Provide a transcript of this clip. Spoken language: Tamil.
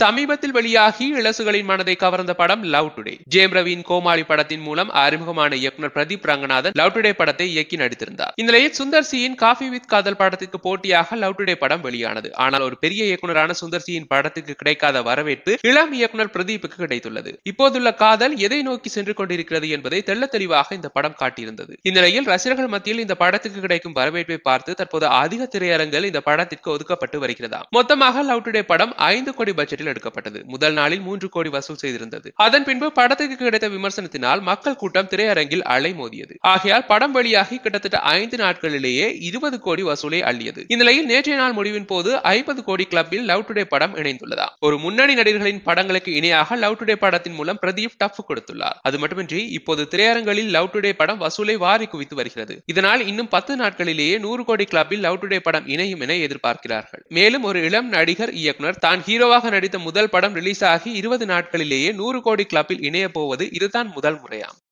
சமீபத்தில் வெளியாகி இளசுகளின் மனதை கவர்ந்த படம் லவ் டுடே ஜெயம் ரவியின் கோமாளி படத்தின் மூலம் அறிமுகமான இயக்குனர் பிரதீப் ரங்கநாதன் லவ் டுடே படத்தை இயக்கி நடித்திருந்தார் இந்த நிலையில் சுந்தர் சியின் காஃபி வித் காதல் படத்திற்கு போட்டியாக லவ் டுடே படம் வெளியானது ஆனால் ஒரு பெரிய இயக்குநரான சுந்தர் சியின் படத்துக்கு கிடைக்காத வரவேற்பு இளம் இயக்குனர் பிரதீப்புக்கு கிடைத்துள்ளது இப்போதுள்ள காதல் எதை நோக்கி சென்று கொண்டிருக்கிறது என்பதை தெள்ள தெளிவாக இந்த படம் காட்டியிருந்தது இந்த நிலையில் ரசிகர்கள் மத்தியில் இந்த படத்துக்கு கிடைக்கும் வரவேற்பை பார்த்து தற்போது அதிக திரையரங்கில் இந்த படத்திற்கு ஒதுக்கப்பட்டு வருகிறதா மொத்தமாக லவ் டுடே படம் ஐந்து கோடி பட்ஜெட் பட்ஜெட்டில் எடுக்கப்பட்டது முதல் நாளில் மூன்று கோடி வசூல் செய்திருந்தது அதன் பின்பு படத்துக்கு கிடைத்த விமர்சனத்தினால் மக்கள் கூட்டம் திரையரங்கில் அலை மோதியது ஆகையால் படம் வெளியாகி கிட்டத்தட்ட ஐந்து நாட்களிலேயே இருபது கோடி வசூலை அள்ளியது இந்நிலையில் நேற்றைய நாள் முடிவின் போது ஐம்பது கோடி கிளப்பில் லவ் டுடே படம் இணைந்துள்ளதா ஒரு முன்னணி நடிகர்களின் படங்களுக்கு இணையாக லவ் டுடே படத்தின் மூலம் பிரதீப் டஃப் கொடுத்துள்ளார் அது மட்டுமின்றி இப்போது திரையரங்களில் லவ் டுடே படம் வசூலை வாரி குவித்து வருகிறது இதனால் இன்னும் பத்து நாட்களிலேயே நூறு கோடி கிளப்பில் லவ் டுடே படம் இணையும் என எதிர்பார்க்கிறார்கள் மேலும் ஒரு இளம் நடிகர் இயக்குனர் தான் ஹீரோவாக நடி நடித்த முதல் படம் ரிலீஸ் ஆகி இருபது நாட்களிலேயே நூறு கோடி கிளப்பில் இணைய போவது இதுதான் முதல் முறையாம்